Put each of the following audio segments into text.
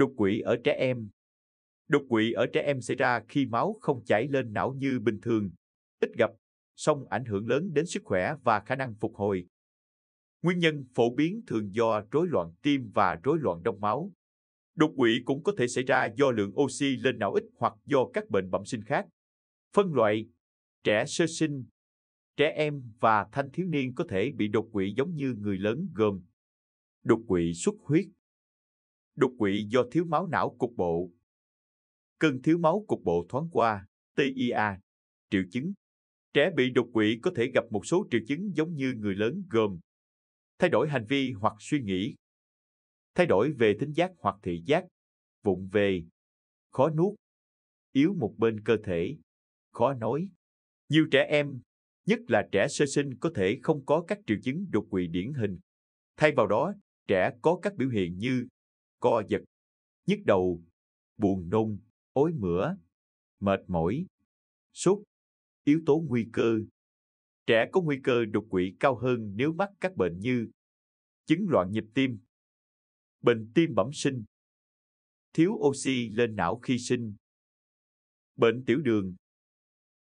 Đột quỵ ở trẻ em Đột quỵ ở trẻ em xảy ra khi máu không chảy lên não như bình thường, ít gặp, song ảnh hưởng lớn đến sức khỏe và khả năng phục hồi. Nguyên nhân phổ biến thường do rối loạn tim và rối loạn đông máu. Đột quỵ cũng có thể xảy ra do lượng oxy lên não ít hoặc do các bệnh bẩm sinh khác. Phân loại trẻ sơ sinh, trẻ em và thanh thiếu niên có thể bị đột quỵ giống như người lớn gồm đột quỵ xuất huyết đột quỵ do thiếu máu não cục bộ. Cơn thiếu máu cục bộ thoáng qua, TIA, triệu chứng. Trẻ bị đột quỵ có thể gặp một số triệu chứng giống như người lớn gồm thay đổi hành vi hoặc suy nghĩ, thay đổi về thính giác hoặc thị giác, vụng về, khó nuốt, yếu một bên cơ thể, khó nói. Nhiều trẻ em, nhất là trẻ sơ sinh có thể không có các triệu chứng đột quỵ điển hình. Thay vào đó, trẻ có các biểu hiện như co giật, nhức đầu, buồn nôn, ối mửa, mệt mỏi, sốt, yếu tố nguy cơ. Trẻ có nguy cơ đột quỵ cao hơn nếu mắc các bệnh như chứng loạn nhịp tim, bệnh tim bẩm sinh, thiếu oxy lên não khi sinh, bệnh tiểu đường,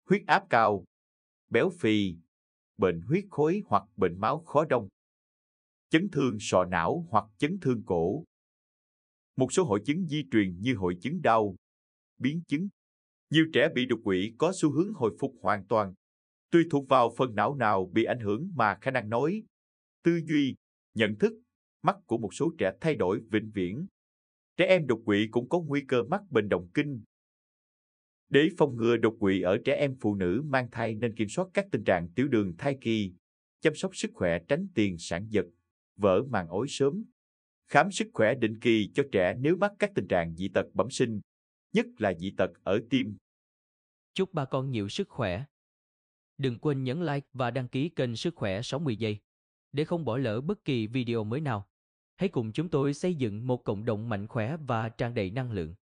huyết áp cao, béo phì, bệnh huyết khối hoặc bệnh máu khó đông, chấn thương sọ não hoặc chấn thương cổ một số hội chứng di truyền như hội chứng đau, biến chứng. Nhiều trẻ bị đột quỵ có xu hướng hồi phục hoàn toàn, tùy thuộc vào phần não nào bị ảnh hưởng mà khả năng nói, tư duy, nhận thức, mắt của một số trẻ thay đổi vĩnh viễn. Trẻ em đột quỵ cũng có nguy cơ mắc bệnh động kinh. Để phòng ngừa đột quỵ ở trẻ em phụ nữ mang thai nên kiểm soát các tình trạng tiểu đường thai kỳ, chăm sóc sức khỏe tránh tiền sản giật, vỡ màng ối sớm khám sức khỏe định kỳ cho trẻ nếu mắc các tình trạng dị tật bẩm sinh, nhất là dị tật ở tim. Chúc ba con nhiều sức khỏe. Đừng quên nhấn like và đăng ký kênh Sức khỏe 60 giây để không bỏ lỡ bất kỳ video mới nào. Hãy cùng chúng tôi xây dựng một cộng đồng mạnh khỏe và tràn đầy năng lượng.